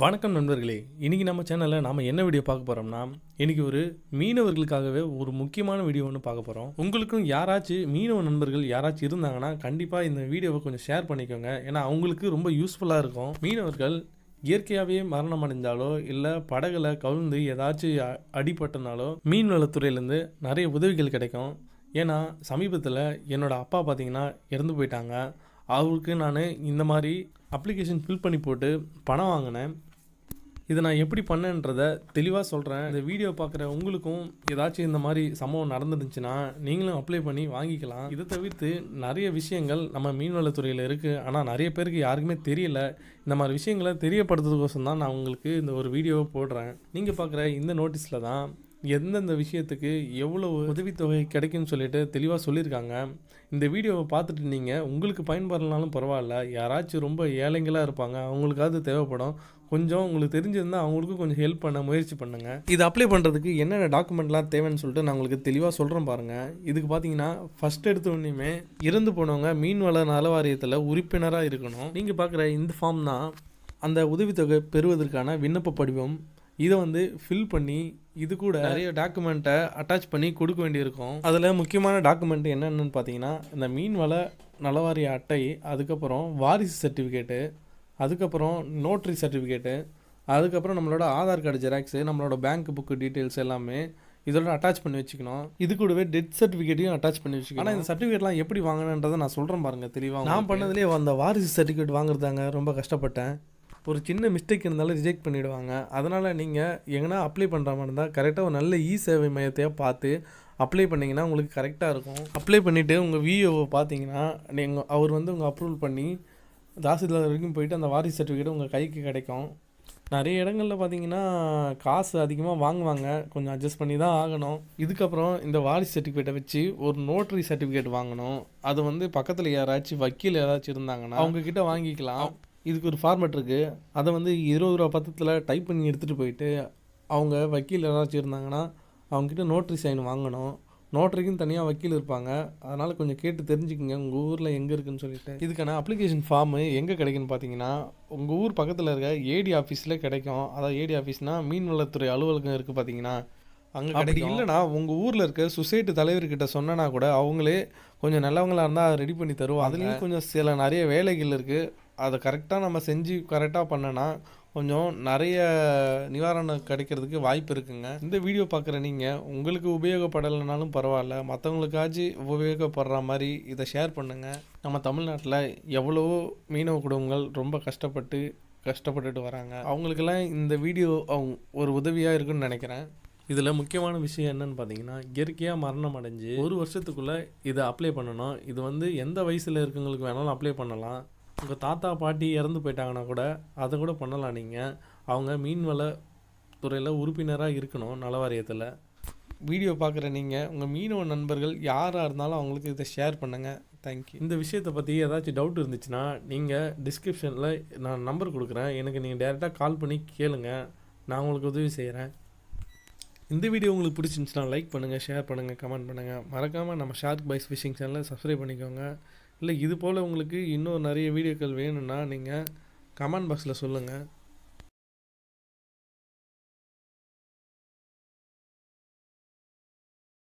வணக்கம் நண்பர்களே இன்றைக்கி நம்ம சேனலில் நாம் என்ன வீடியோ பார்க்க போகிறோம்னா இன்றைக்கி ஒரு மீனவர்களுக்காகவே ஒரு முக்கியமான வீடியோ ஒன்று பார்க்க போகிறோம் உங்களுக்கும் யாராச்சும் மீனவ நண்பர்கள் யாராச்சும் இருந்தாங்கன்னா கண்டிப்பாக இந்த வீடியோவை கொஞ்சம் ஷேர் பண்ணிக்கோங்க ஏன்னா அவங்களுக்கு ரொம்ப யூஸ்ஃபுல்லாக இருக்கும் மீனவர்கள் இயற்கையாகவே மரணம் அடைஞ்சாலோ இல்லை படகுல கவிழ்ந்து ஏதாச்சும் அடிபட்டனாலோ வளத்துறையிலேருந்து நிறைய உதவிகள் கிடைக்கும் ஏன்னா சமீபத்தில் என்னோடய அப்பா பார்த்திங்கன்னா இறந்து போயிட்டாங்க அவருக்கு நான் இந்த மாதிரி அப்ளிகேஷன் ஃபில் பண்ணி போட்டு பணம் வாங்கினேன் இதை நான் எப்படி பண்ணேன்றதை தெளிவாக சொல்கிறேன் இந்த வீடியோ பார்க்குற உங்களுக்கும் ஏதாச்சும் இந்த மாதிரி சம்பவம் நடந்துருந்துச்சுன்னா நீங்களும் அப்ளை பண்ணி வாங்கிக்கலாம் இதை தவிர்த்து நிறைய விஷயங்கள் நம்ம மீன்வளத்துறையில் இருக்குது ஆனால் நிறைய பேருக்கு யாருக்குமே தெரியல இந்த மாதிரி விஷயங்களை தெரியப்படுத்துறதுக்கோசம் தான் நான் உங்களுக்கு இந்த ஒரு வீடியோவை போடுறேன் நீங்கள் பார்க்குற இந்த நோட்டீஸில் தான் எந்தெந்த விஷயத்துக்கு எவ்வளோ உதவித்தொகை கிடைக்குன்னு சொல்லிட்டு தெளிவாக சொல்லியிருக்காங்க இந்த வீடியோவை பார்த்துட்டு நீங்கள் உங்களுக்கு பயன்படலனாலும் பரவாயில்ல யாராச்சும் ரொம்ப ஏழைங்களாக இருப்பாங்க அவங்களுக்காவது தேவைப்படும் கொஞ்சம் உங்களுக்கு தெரிஞ்சிருந்தால் அவங்களுக்கும் கொஞ்சம் ஹெல்ப் பண்ண முயற்சி பண்ணுங்கள் இது அப்ளை பண்ணுறதுக்கு என்னென்ன டாக்குமெண்ட்லாம் தேவைன்னு சொல்லிட்டு நான் உங்களுக்கு தெளிவாக சொல்கிறேன் பாருங்கள் இதுக்கு பார்த்தீங்கன்னா ஃபஸ்ட் எடுத்த உடனேமே இறந்து போனவங்க வள நல வாரியத்தில் உறுப்பினராக இருக்கணும் நீங்கள் பார்க்குற இந்த ஃபார்ம் தான் அந்த உதவித்தொகை பெறுவதற்கான விண்ணப்ப படிவம் இதை வந்து ஃபில் பண்ணி இது கூட நிறைய டாக்குமெண்ட்டை அட்டாச் பண்ணி கொடுக்க வேண்டியிருக்கும் அதில் முக்கியமான டாக்குமெண்ட் என்னென்னு பார்த்தீங்கன்னா இந்த மீன் வலை நலவாரிய அட்டை அதுக்கப்புறம் வாரிசு சர்டிஃபிகேட்டு அதுக்கப்புறம் நோட்ரி சர்டிஃபிகேட்டு அதுக்கப்புறம் நம்மளோட ஆதார் கார்டு ஜெராக்ஸு நம்மளோட பேங்க் புக்கு டீட்டெயில்ஸ் எல்லாமே இதோட அட்டாச் பண்ணி வச்சுக்கணும் இது கூடவே டெத் சர்டிஃபிகேட்டையும் அட்டாச் பண்ணி வச்சுக்கணும் ஆனால் இந்த சர்டிஃபிகேட்லாம் எப்படி வாங்கணுன்றதை நான் சொல்கிறேன் பாருங்கள் தெளிவாக நான் பண்ணதுலேயே அந்த வாரிசு சர்டிஃபிகேட் வாங்குறதாங்க ரொம்ப கஷ்டப்பட்டேன் ஒரு சின்ன மிஸ்டேக் இருந்தாலும் ரிஜெக்ட் பண்ணிவிடுவாங்க அதனால் நீங்கள் எங்கன்னா அப்ளை பண்ணுற மாதிரி இருந்தால் கரெக்டாக ஒரு நல்ல இ சேவை மையத்தையாக பார்த்து அப்ளை பண்ணிங்கன்னா உங்களுக்கு கரெக்டாக இருக்கும் அப்ளை பண்ணிவிட்டு உங்கள் விஓவை பார்த்தீங்கன்னா நீங்கள் அவர் வந்து உங்கள் அப்ரூவல் பண்ணி தாசில்தார் வரைக்கும் போயிட்டு அந்த வாரிசு சர்டிஃபிகேட் உங்கள் கைக்கு கிடைக்கும் நிறைய இடங்களில் பார்த்தீங்கன்னா காசு அதிகமாக வாங்குவாங்க கொஞ்சம் அட்ஜஸ்ட் பண்ணி தான் ஆகணும் இதுக்கப்புறம் இந்த வாரிசு சர்டிஃபிகேட்டை வச்சு ஒரு நோட்டரி சர்டிஃபிகேட் வாங்கணும் அது வந்து பக்கத்தில் யாராச்சும் வக்கீல் யாராச்சும் இருந்தாங்கன்னா அவங்கக்கிட்ட வாங்கிக்கலாம் இதுக்கு ஒரு ஃபார்மேட் இருக்குது அதை வந்து இருபது ரூபா பத்தத்தில் டைப் பண்ணி எடுத்துகிட்டு போயிட்டு அவங்க வக்கீல் யாராச்சும் இருந்தாங்கன்னா அவங்கக்கிட்ட நோட்ரி சைன் வாங்கணும் நோட்டரிக்கும் தனியாக வக்கீல் இருப்பாங்க அதனால் கொஞ்சம் கேட்டு தெரிஞ்சுக்கோங்க உங்கள் ஊரில் எங்கே இருக்குதுன்னு சொல்லிட்டு இதுக்கான அப்ளிகேஷன் ஃபார்மு எங்கே கிடைக்குன்னு பார்த்தீங்கன்னா உங்கள் ஊர் பக்கத்தில் இருக்க ஏடி ஆஃபீஸில் கிடைக்கும் அதாவது ஏடி ஆஃபீஸ்னால் மீன்வளத்துறை அலுவலகம் இருக்குது பார்த்தீங்கன்னா அங்கே அப்படி இல்லைனா உங்கள் ஊரில் இருக்க சொசைட்டி தலைவர்கிட்ட சொன்னனா கூட அவங்களே கொஞ்சம் நல்லவங்களாக இருந்தால் ரெடி பண்ணி தருவோம் அதுலேயும் கொஞ்சம் சில நிறைய வேலைகள் இருக்குது அதை கரெக்டாக நம்ம செஞ்சு கரெக்டாக பண்ணனா கொஞ்சம் நிறைய நிவாரணம் கிடைக்கிறதுக்கு வாய்ப்பு இருக்குங்க இந்த வீடியோ பார்க்குற நீங்கள் உங்களுக்கு உபயோகப்படலைனாலும் பரவாயில்ல மற்றவங்களுக்காச்சும் உபயோகப்படுற மாதிரி இதை ஷேர் பண்ணுங்கள் நம்ம தமிழ்நாட்டில் எவ்வளவோ மீனவ குடும்பங்கள் ரொம்ப கஷ்டப்பட்டு கஷ்டப்பட்டுட்டு வராங்க அவங்களுக்கெல்லாம் இந்த வீடியோ அவங்க ஒரு உதவியாக இருக்குன்னு நினைக்கிறேன் இதில் முக்கியமான விஷயம் என்னென்னு பார்த்தீங்கன்னா இயற்கையாக மரணம் அடைஞ்சு ஒரு வருஷத்துக்குள்ளே இதை அப்ளை பண்ணணும் இது வந்து எந்த வயசில் இருக்கவங்களுக்கு வேணாலும் அப்ளை பண்ணலாம் உங்கள் தாத்தா பாட்டி இறந்து போயிட்டாங்கன்னா கூட அதை கூட பண்ணலாம் நீங்கள் அவங்க மீன்வள துறையில் உறுப்பினராக இருக்கணும் நலவாரியத்தில் வீடியோ பார்க்குற நீங்கள் உங்கள் மீனவ நண்பர்கள் யாராக இருந்தாலும் அவங்களுக்கு இதை ஷேர் பண்ணுங்கள் தேங்க்யூ இந்த விஷயத்தை பற்றி ஏதாச்சும் டவுட் இருந்துச்சுன்னா நீங்கள் டிஸ்கிரிப்ஷனில் நான் நம்பர் கொடுக்குறேன் எனக்கு நீங்கள் டேரெக்டாக கால் பண்ணி கேளுங்க நான் உங்களுக்கு உதவி செய்கிறேன் இந்த வீடியோ உங்களுக்கு பிடிச்சிருந்துச்சுன்னா லைக் பண்ணுங்கள் ஷேர் பண்ணுங்கள் கமெண்ட் பண்ணுங்கள் மறக்காமல் நம்ம ஷார்க் பைஸ் ஃபிஷிங் சேனலை சப்ஸ்கிரைப் பண்ணிக்கோங்க இல்லை இது போல் உங்களுக்கு இன்னும் நிறைய வீடியோக்கள் வேணும்னா நீங்கள் கமெண்ட் பாக்ஸில் சொல்லுங்கள்